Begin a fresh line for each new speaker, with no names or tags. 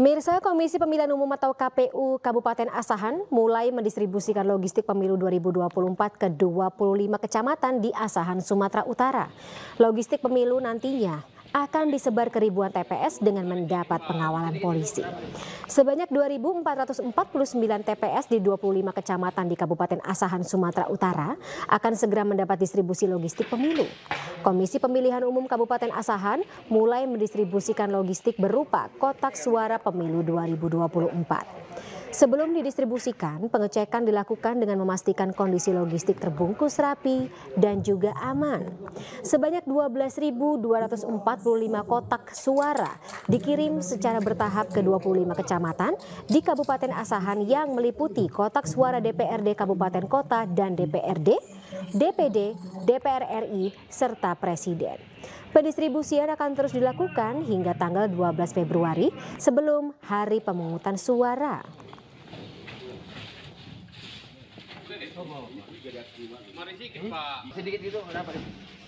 Pemirsa Komisi Pemilihan Umum atau KPU Kabupaten Asahan mulai mendistribusikan logistik pemilu 2024 ke 25 kecamatan di Asahan, Sumatera Utara. Logistik pemilu nantinya akan disebar ke ribuan TPS dengan mendapat pengawalan polisi. Sebanyak 2.449 TPS di 25 kecamatan di Kabupaten Asahan, Sumatera Utara akan segera mendapat distribusi logistik pemilu. Komisi Pemilihan Umum Kabupaten Asahan mulai mendistribusikan logistik berupa kotak suara pemilu 2024. Sebelum didistribusikan, pengecekan dilakukan dengan memastikan kondisi logistik terbungkus rapi dan juga aman. Sebanyak 12.245 kotak suara dikirim secara bertahap ke 25 kecamatan di Kabupaten Asahan yang meliputi kotak suara DPRD Kabupaten Kota dan DPRD, DPD, DPR RI, serta Presiden. Pendistribusian akan terus dilakukan hingga tanggal 12 Februari sebelum hari pemungutan suara. Sedikit gitu, kenapa?